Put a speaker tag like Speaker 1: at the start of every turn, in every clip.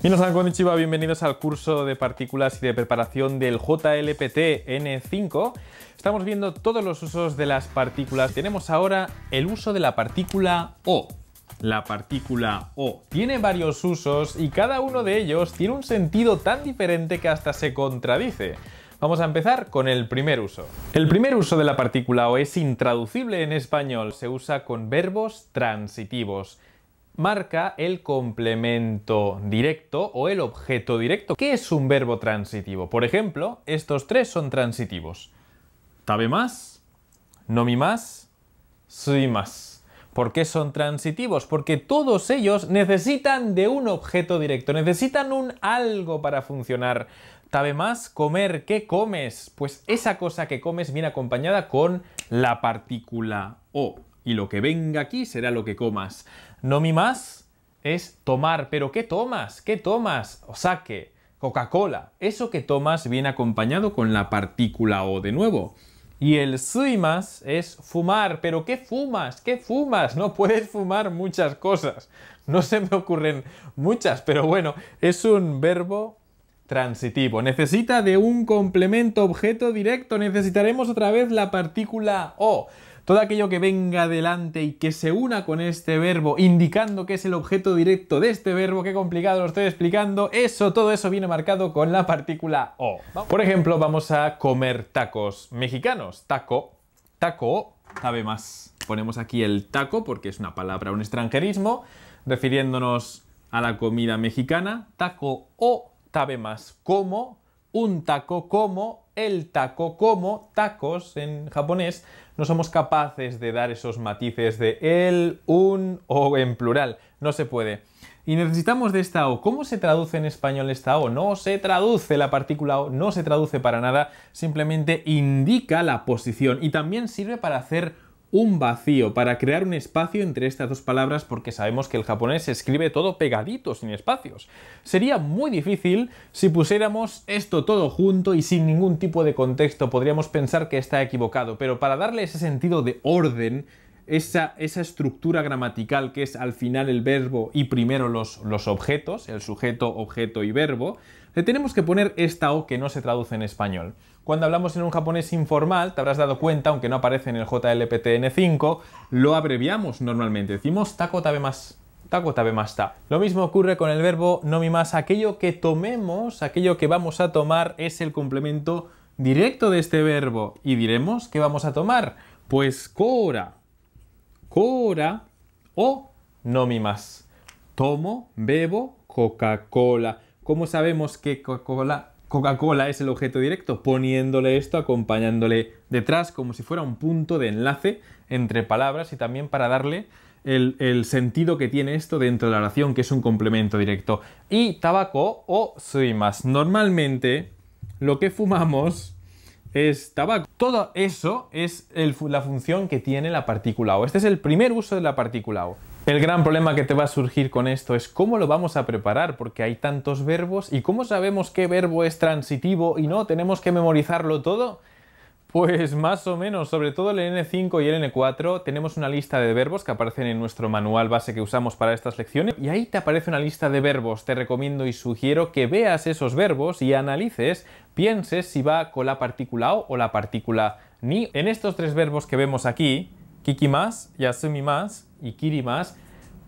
Speaker 1: Minasan konnichiwa, bienvenidos al curso de partículas y de preparación del JLPT-N5. Estamos viendo todos los usos de las partículas. Tenemos ahora el uso de la partícula O. La partícula O tiene varios usos y cada uno de ellos tiene un sentido tan diferente que hasta se contradice. Vamos a empezar con el primer uso. El primer uso de la partícula O es intraducible en español, se usa con verbos transitivos marca el complemento directo o el objeto directo, ¿Qué es un verbo transitivo. Por ejemplo, estos tres son transitivos. Tabe más, nomi más, soy más. ¿Por qué son transitivos? Porque todos ellos necesitan de un objeto directo, necesitan un algo para funcionar. Tabe más, comer, ¿qué comes? Pues esa cosa que comes viene acompañada con la partícula o y lo que venga aquí será lo que comas. No mi más es tomar, pero ¿qué tomas? ¿Qué tomas? O saque, Coca-Cola. Eso que tomas viene acompañado con la partícula O de nuevo. Y el SUIMAS más es fumar, pero ¿qué fumas? ¿Qué fumas? No puedes fumar muchas cosas. No se me ocurren muchas, pero bueno, es un verbo transitivo. Necesita de un complemento objeto directo. Necesitaremos otra vez la partícula o. Todo aquello que venga adelante y que se una con este verbo, indicando que es el objeto directo de este verbo, qué complicado lo estoy explicando, eso, todo eso viene marcado con la partícula o. Por ejemplo, vamos a comer tacos mexicanos. Taco, taco, sabe más. Ponemos aquí el taco porque es una palabra, un extranjerismo, refiriéndonos a la comida mexicana. Taco o sabe más como un taco como, el taco como, tacos en japonés, no somos capaces de dar esos matices de el, un o en plural, no se puede. Y necesitamos de esta O. ¿Cómo se traduce en español esta O? No se traduce la partícula O, no se traduce para nada, simplemente indica la posición y también sirve para hacer un vacío para crear un espacio entre estas dos palabras porque sabemos que el japonés escribe todo pegadito, sin espacios. Sería muy difícil si pusiéramos esto todo junto y sin ningún tipo de contexto podríamos pensar que está equivocado, pero para darle ese sentido de orden, esa, esa estructura gramatical que es al final el verbo y primero los, los objetos, el sujeto, objeto y verbo, le tenemos que poner esta O que no se traduce en español. Cuando hablamos en un japonés informal, te habrás dado cuenta, aunque no aparece en el JLPTN5, lo abreviamos normalmente. Decimos taco tabe más. Taco Lo mismo ocurre con el verbo nomi más. Aquello que tomemos, aquello que vamos a tomar es el complemento directo de este verbo. Y diremos que vamos a tomar. Pues cora. Cora o nomi más. Tomo, bebo, Coca-Cola. ¿Cómo sabemos que Coca-Cola es el objeto directo, poniéndole esto, acompañándole detrás, como si fuera un punto de enlace entre palabras y también para darle el, sentido que tiene esto dentro de la oración, que es un complemento directo. Y tabaco o más Normalmente lo que fumamos es tabaco. Todo eso es la función que tiene la partícula O. Este es el primer uso de la partícula O. El gran problema que te va a surgir con esto es cómo lo vamos a preparar, porque hay tantos verbos y cómo sabemos qué verbo es transitivo y no, tenemos que memorizarlo todo. Pues más o menos, sobre todo el N5 y el N4, tenemos una lista de verbos que aparecen en nuestro manual base que usamos para estas lecciones y ahí te aparece una lista de verbos. Te recomiendo y sugiero que veas esos verbos y analices, pienses si va con la partícula o o la partícula ni. En estos tres verbos que vemos aquí, Kiki más, Yasumi más y Kiri más,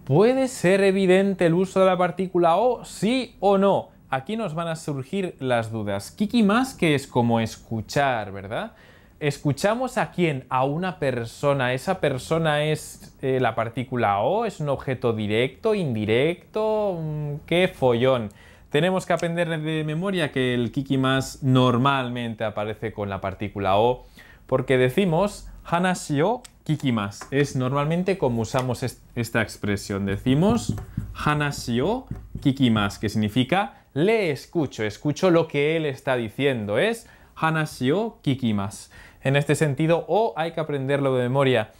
Speaker 1: ¿puede ser evidente el uso de la partícula O, sí o no? Aquí nos van a surgir las dudas. Kiki más, que es como escuchar, ¿verdad? ¿Escuchamos a quién? A una persona. ¿Esa persona es eh, la partícula O? ¿Es un objeto directo, indirecto? Mm, ¡Qué follón! Tenemos que aprender de memoria que el Kiki más normalmente aparece con la partícula O, porque decimos hanashi o kikimas. Es normalmente como usamos esta expresión. Decimos hanashi o kikimas, que significa le escucho, escucho lo que él está diciendo. Es hanashi o kikimas. En este sentido, o hay que aprenderlo de memoria.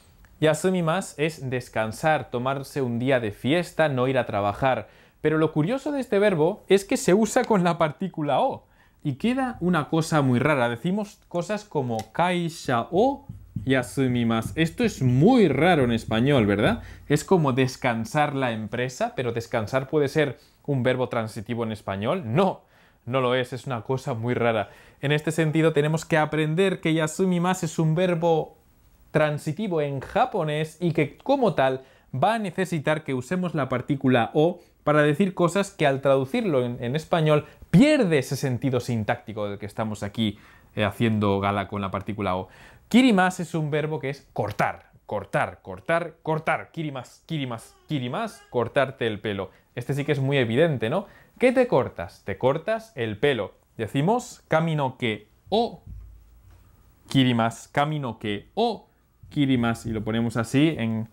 Speaker 1: Yasumimasu es descansar, tomarse un día de fiesta, no ir a trabajar. Pero lo curioso de este verbo es que se usa con la partícula o y queda una cosa muy rara. Decimos cosas como kaisha o Yasumimas. Esto es muy raro en español, ¿verdad? Es como descansar la empresa, pero descansar puede ser un verbo transitivo en español. No, no lo es, es una cosa muy rara. En este sentido tenemos que aprender que Yasumimas es un verbo transitivo en japonés y que como tal va a necesitar que usemos la partícula o para decir cosas que al traducirlo en español pierde ese sentido sintáctico del que estamos aquí eh, haciendo gala con la partícula o. Kirimas es un verbo que es cortar, cortar, cortar, cortar. Kirimas, kirimas, kirimas, cortarte el pelo. Este sí que es muy evidente, ¿no? ¿Qué te cortas? Te cortas el pelo. Decimos camino que o kirimas, camino que o kirimas, y lo ponemos así en,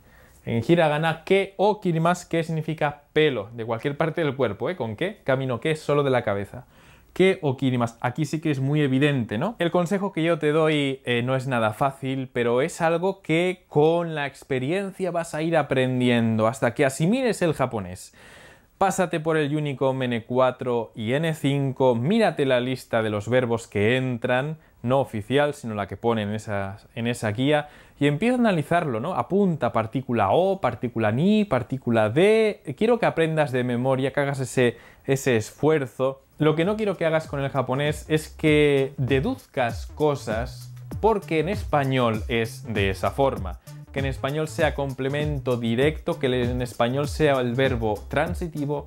Speaker 1: en hiragana que o kirimas, que significa pelo, de cualquier parte del cuerpo, ¿eh? ¿Con qué? Camino que solo de la cabeza que más. Aquí sí que es muy evidente, ¿no? El consejo que yo te doy eh, no es nada fácil, pero es algo que con la experiencia vas a ir aprendiendo hasta que asimiles el japonés. Pásate por el Unicom N4 y N5, mírate la lista de los verbos que entran, no oficial, sino la que pone en, en esa guía, y empieza a analizarlo, ¿no? Apunta partícula O, partícula ni, partícula D. Quiero que aprendas de memoria, que hagas ese, ese esfuerzo lo que no quiero que hagas con el japonés es que deduzcas cosas porque en español es de esa forma. Que en español sea complemento directo, que en español sea el verbo transitivo,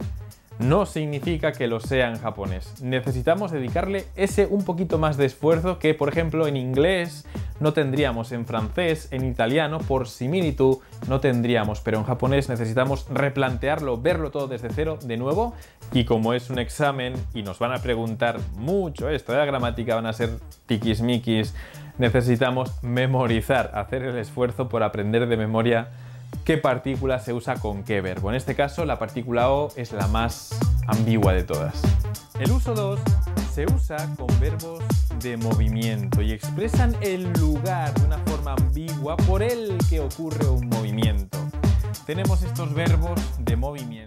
Speaker 1: no significa que lo sea en japonés. Necesitamos dedicarle ese un poquito más de esfuerzo que, por ejemplo, en inglés no tendríamos en francés, en italiano, por similitud no tendríamos, pero en japonés necesitamos replantearlo, verlo todo desde cero de nuevo y como es un examen y nos van a preguntar mucho esto de la gramática, van a ser tiquismiquis, necesitamos memorizar, hacer el esfuerzo por aprender de memoria qué partícula se usa con qué verbo. En este caso, la partícula O es la más ambigua de todas. El uso 2 se usa con verbos de movimiento y expresan el lugar de una forma ambigua por el que ocurre un movimiento. Tenemos estos verbos de movimiento.